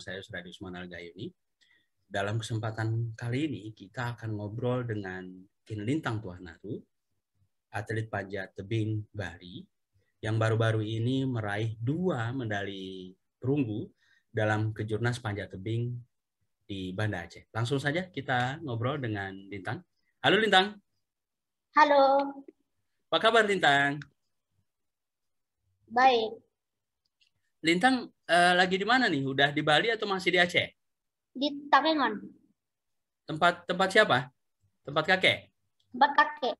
saya Suradi Sumanal Gayuni. Dalam kesempatan kali ini kita akan ngobrol dengan Kin Lintang Tuanaru, atlet panjat tebing Bali yang baru-baru ini meraih dua medali perunggu dalam kejurnas panjat tebing di Banda Aceh. Langsung saja kita ngobrol dengan Lintang. Halo Lintang. Halo. Apa kabar Lintang? Baik. Lintang uh, lagi di mana nih? Udah di Bali atau masih di Aceh? Di Takengon. Tempat tempat siapa? Tempat kakek. Tempat kakek.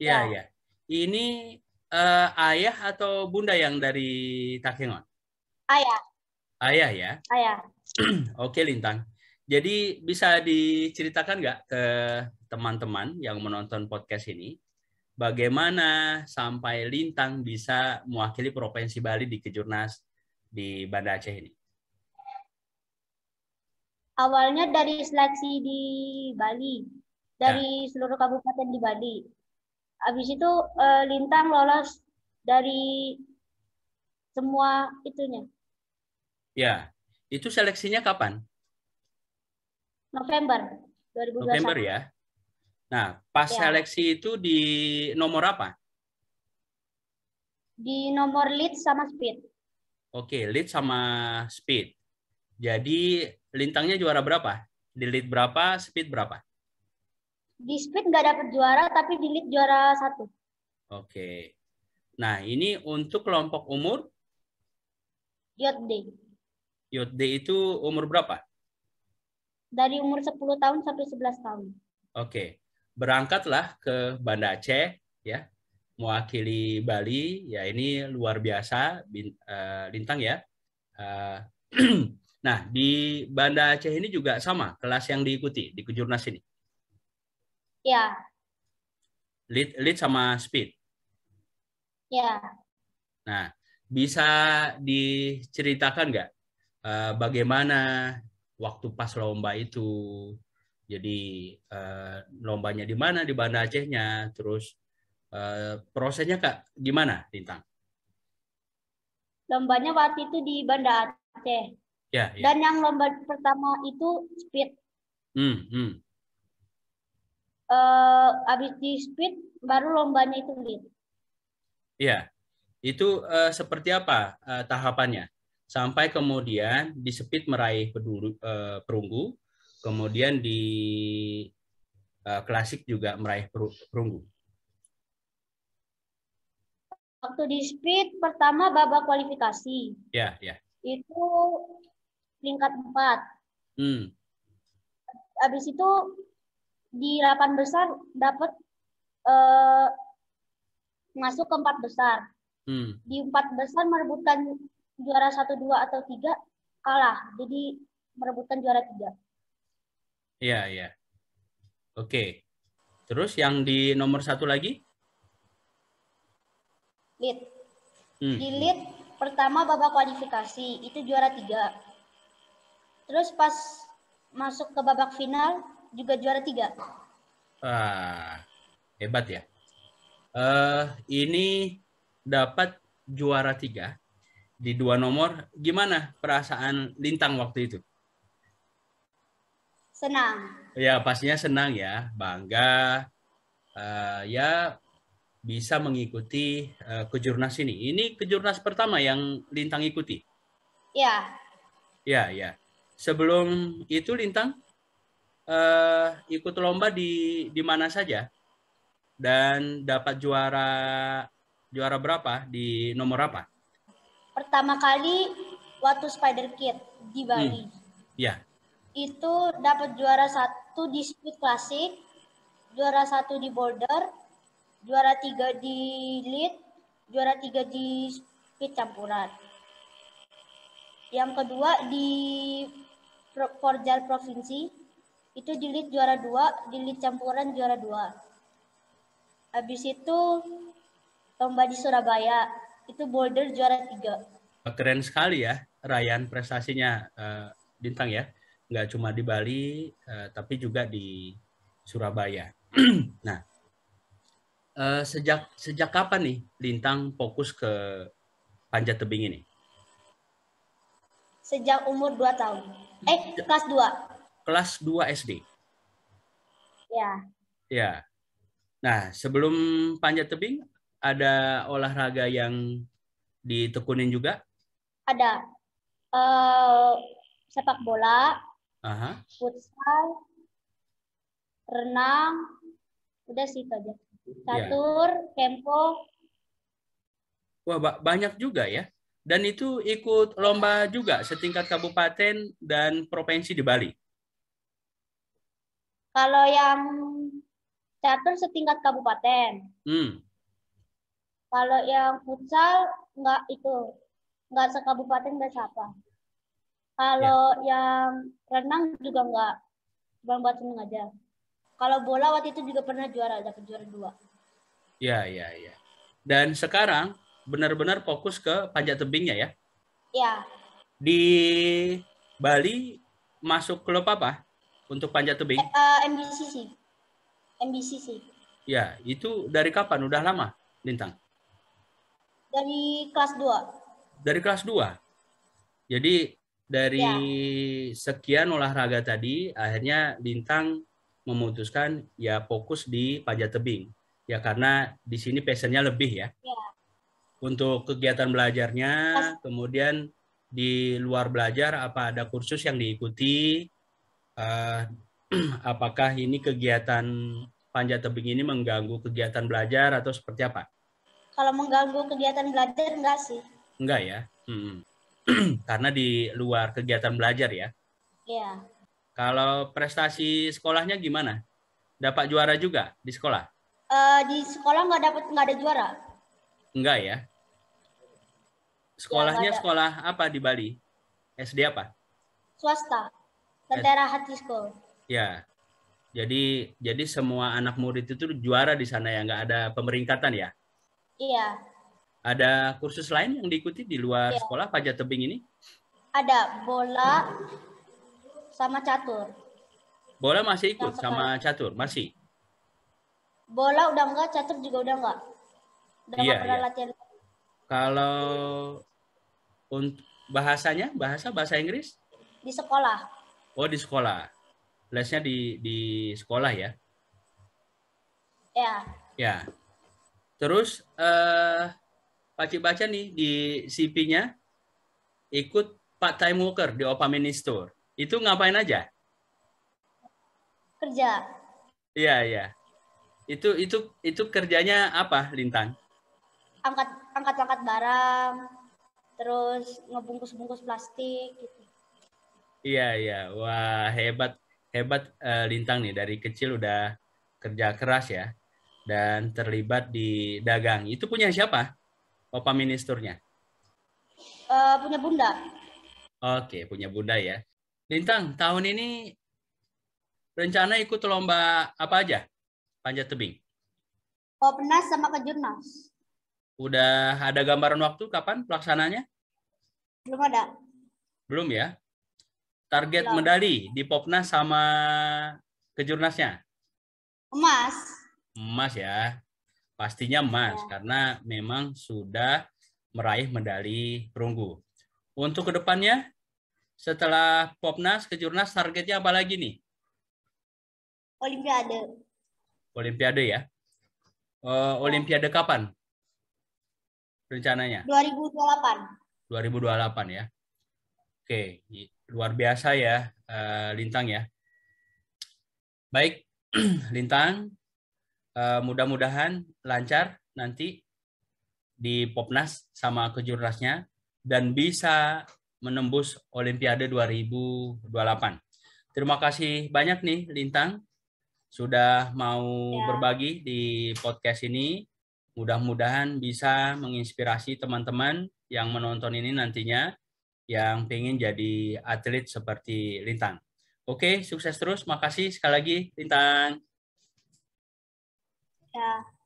Iya, ya. iya. Ya. Ini uh, ayah atau bunda yang dari Takengon? Ayah. Ayah ya? Ayah. Oke, Lintang. Jadi bisa diceritakan nggak ke teman-teman yang menonton podcast ini bagaimana sampai Lintang bisa mewakili Provinsi Bali di Kejurnas di Banda Aceh ini? Awalnya dari seleksi di Bali, dari ya. seluruh kabupaten di Bali. Habis itu eh, Lintang lolos dari semua itunya. Ya, itu seleksinya kapan? November 2021. November ya. Nah, pas ya. seleksi itu di nomor apa? Di nomor lead sama speed. Oke, lead sama speed. Jadi lintangnya juara berapa? Di lead berapa, speed berapa? Di speed nggak dapat juara, tapi di lead juara satu. Oke. Nah, ini untuk kelompok umur? Youth Day. itu umur berapa? Dari umur 10 tahun sampai 11 tahun. Oke. Berangkatlah ke Banda Aceh, ya mewakili Bali ya ini luar biasa eh, Lintang ya. Eh, nah di Banda Aceh ini juga sama kelas yang diikuti di Kejurnas ini. Ya. Lead, lead sama speed. Ya. Nah bisa diceritakan nggak eh, bagaimana waktu pas lomba itu? Jadi lombanya di mana di Banda Acehnya, terus Eh, prosesnya kak gimana Tintang Lombanya waktu itu di Banda Aceh. Ya, ya. Dan yang lomba pertama itu speed. Hmm, hmm. Uh, eh, abis di speed baru lombanya itu lead. Iya. Itu uh, seperti apa uh, tahapannya? Sampai kemudian di speed meraih peduru, uh, perunggu, kemudian di uh, klasik juga meraih perunggu. Waktu di speed pertama babak kualifikasi. Ya, yeah, ya. Yeah. Itu peringkat empat. Hmm. Habis itu di 8 besar dapat uh, eh, masuk ke empat besar. Hmm. Di empat besar merebutkan juara satu dua atau tiga kalah. Jadi merebutkan juara 3. Ya, iya. Oke. Terus yang di nomor satu lagi? lead. Hmm. Di lead pertama babak kualifikasi itu juara tiga. Terus pas masuk ke babak final juga juara tiga. Ah, hebat ya. Uh, ini dapat juara tiga di dua nomor. Gimana perasaan Lintang waktu itu? Senang. Ya pastinya senang ya, bangga. Uh, ya bisa mengikuti eh, kejurnas ini. Ini kejurnas pertama yang Lintang ikuti. Ya. Ya, ya. Sebelum itu Lintang uh, ikut lomba di di mana saja dan dapat juara juara berapa di nomor apa? Pertama kali waktu Spider Kid di hmm. Bali. Hmm. Ya. Itu dapat juara satu di speed klasik, juara satu di boulder, juara tiga di lead, juara tiga di speed campuran. Yang kedua di Forjal Provinsi, itu di lead juara dua, di lead campuran juara dua. Habis itu lomba di Surabaya, itu boulder juara tiga. Eh, keren sekali ya Ryan prestasinya uh, Bintang ya. Nggak cuma di Bali, uh, tapi juga di Surabaya. nah, Eh, sejak sejak kapan nih Lintang fokus ke panjat tebing ini? Sejak umur 2 tahun. Eh, kelas 2. Kelas 2 SD. Ya. Ya. Nah, sebelum panjat tebing ada olahraga yang ditekunin juga? Ada. Uh, sepak bola, Aha. futsal, renang, udah sih itu aja. Iya. catur, ya. kempo. Wah, banyak juga ya. Dan itu ikut lomba juga setingkat kabupaten dan provinsi di Bali. Kalau yang catur setingkat kabupaten. Hmm. Kalau yang futsal nggak itu nggak sekabupaten nggak siapa. Kalau ya. yang renang juga nggak, cuma buat seneng aja. Kalau bola waktu itu juga pernah juara, dapat juara dua. Ya, ya, ya. Dan sekarang benar-benar fokus ke panjat tebingnya ya? Ya. Di Bali masuk klub apa untuk panjat tebing? Eh, uh, eh, MBCC. MBCC. Ya, itu dari kapan? Udah lama, Lintang? Dari kelas dua. Dari kelas dua. Jadi dari ya. sekian olahraga tadi, akhirnya Lintang memutuskan ya fokus di panjat tebing ya karena di sini passionnya lebih ya. ya. Untuk kegiatan belajarnya, kemudian di luar belajar apa ada kursus yang diikuti? Uh, apakah ini kegiatan panjat tebing ini mengganggu kegiatan belajar atau seperti apa? Kalau mengganggu kegiatan belajar enggak sih? Enggak ya. Hmm. karena di luar kegiatan belajar ya. Iya. Kalau prestasi sekolahnya gimana? Dapat juara juga di sekolah? Uh, di sekolah nggak dapat nggak ada juara. Enggak ya? Sekolahnya ya, sekolah apa di Bali? SD apa? Swasta. Tentara Hati School. Ya. Jadi jadi semua anak murid itu juara di sana ya, nggak ada pemeringkatan ya? Iya. Ada kursus lain yang diikuti di luar ya. sekolah pajak tebing ini? Ada bola, sama catur. Bola masih ikut sama catur, masih. Bola udah enggak, catur juga udah enggak. Udah iya, iya. latihan. Kalau untuk bahasanya, bahasa bahasa Inggris? Di sekolah. Oh, di sekolah. Lesnya di di sekolah ya? Ya. Ya. Terus eh baca-baca nih di CP-nya ikut part time worker di Opamini Store itu ngapain aja? Kerja. Iya, iya. Itu itu itu kerjanya apa, Lintang? Angkat angkat-angkat barang, terus ngebungkus-bungkus plastik gitu. Iya, iya. Wah, hebat hebat uh, Lintang nih dari kecil udah kerja keras ya dan terlibat di dagang. Itu punya siapa? Bapak ministernya? Uh, eh, punya Bunda. Oke, punya Bunda ya. Lintang, tahun ini rencana ikut lomba apa aja? Panjat tebing. popnas sama kejurnas. Udah ada gambaran waktu kapan pelaksananya? Belum ada. Belum ya? Target Belum. medali di Popnas sama kejurnasnya? Emas. Emas ya. Pastinya emas ya. karena memang sudah meraih medali perunggu. Untuk kedepannya setelah Popnas kejurnas targetnya apa lagi nih? Olimpiade. Olimpiade ya. Eh, Olimpiade kapan? Rencananya? 2028. 2028 ya. Oke, luar biasa ya eh, Lintang ya. Baik, Lintang, eh, mudah-mudahan lancar nanti di Popnas sama kejurnasnya dan bisa menembus Olimpiade 2028. Terima kasih banyak nih Lintang sudah mau ya. berbagi di podcast ini. Mudah-mudahan bisa menginspirasi teman-teman yang menonton ini nantinya yang ingin jadi atlet seperti Lintang. Oke, sukses terus. Makasih sekali lagi Lintang. Ya.